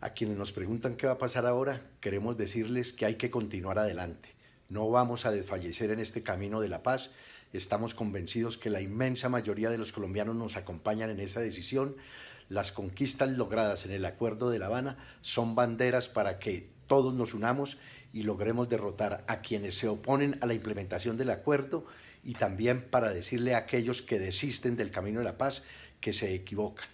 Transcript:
A quienes nos preguntan qué va a pasar ahora, queremos decirles que hay que continuar adelante. No vamos a desfallecer en este camino de la paz. Estamos convencidos que la inmensa mayoría de los colombianos nos acompañan en esa decisión. Las conquistas logradas en el Acuerdo de La Habana son banderas para que todos nos unamos y logremos derrotar a quienes se oponen a la implementación del acuerdo y también para decirle a aquellos que desisten del camino de la paz que se equivocan.